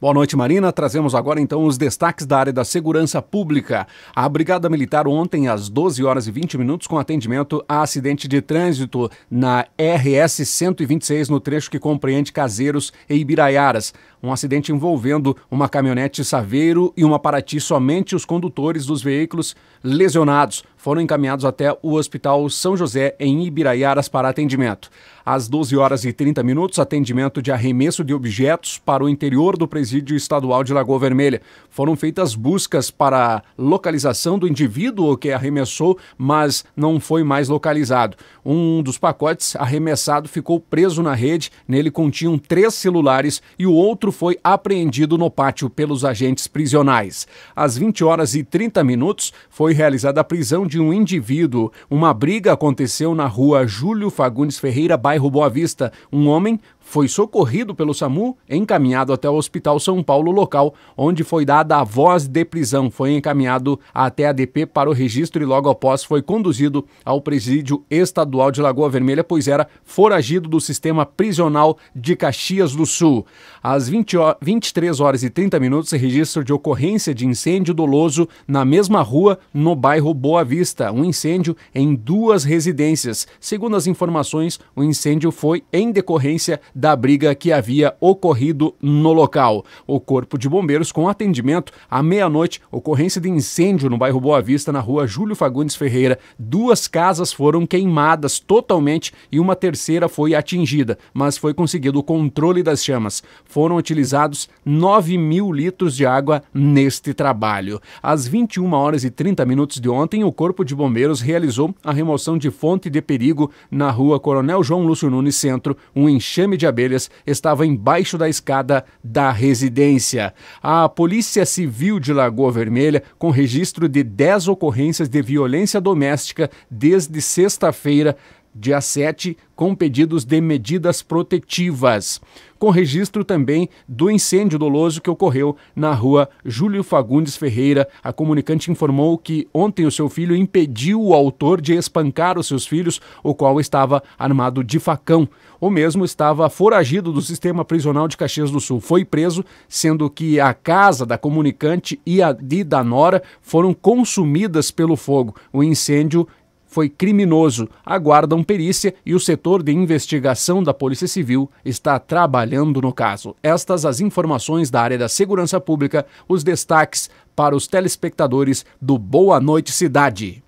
Boa noite, Marina. Trazemos agora então os destaques da área da segurança pública. A Brigada Militar ontem às 12 horas e 20 minutos com atendimento a acidente de trânsito na RS 126 no trecho que compreende Caseiros e Ibiraiaras. Um acidente envolvendo uma caminhonete Saveiro e uma Paraty, somente os condutores dos veículos lesionados foram encaminhados até o Hospital São José, em Ibiraiaras, para atendimento. Às 12 horas e 30 minutos, atendimento de arremesso de objetos para o interior do presídio estadual de Lagoa Vermelha. Foram feitas buscas para localização do indivíduo que arremessou, mas não foi mais localizado. Um dos pacotes arremessado ficou preso na rede, nele continham três celulares e o outro foi apreendido no pátio pelos agentes prisionais. Às 20 horas e 30 minutos, foi realizada a prisão de um indivíduo. Uma briga aconteceu na rua Júlio Fagundes Ferreira, bairro Boa Vista. Um homem foi socorrido pelo SAMU, encaminhado até o Hospital São Paulo local, onde foi dada a voz de prisão. Foi encaminhado até a DP para o registro e logo após foi conduzido ao presídio estadual de Lagoa Vermelha, pois era foragido do sistema prisional de Caxias do Sul. Às 20 23 horas e 30 minutos, registro de ocorrência de incêndio doloso na mesma rua, no bairro Boa Vista vista um incêndio em duas residências. Segundo as informações, o incêndio foi em decorrência da briga que havia ocorrido no local. O Corpo de Bombeiros, com atendimento à meia-noite, ocorrência de incêndio no bairro Boa Vista, na rua Júlio Fagundes Ferreira. Duas casas foram queimadas totalmente e uma terceira foi atingida, mas foi conseguido o controle das chamas. Foram utilizados 9 mil litros de água neste trabalho. Às 21 horas e 30 minutos de ontem, o Corpo Corpo de Bombeiros realizou a remoção de fonte de perigo na rua Coronel João Lúcio Nunes Centro. Um enxame de abelhas estava embaixo da escada da residência. A Polícia Civil de Lagoa Vermelha, com registro de 10 ocorrências de violência doméstica desde sexta-feira, dia 7, com pedidos de medidas protetivas, com registro também do incêndio doloso que ocorreu na rua Júlio Fagundes Ferreira. A comunicante informou que ontem o seu filho impediu o autor de espancar os seus filhos, o qual estava armado de facão. O mesmo estava foragido do sistema prisional de Caxias do Sul. Foi preso, sendo que a casa da comunicante e a de da Nora foram consumidas pelo fogo. O incêndio foi criminoso, aguardam perícia e o setor de investigação da Polícia Civil está trabalhando no caso. Estas as informações da área da segurança pública, os destaques para os telespectadores do Boa Noite Cidade.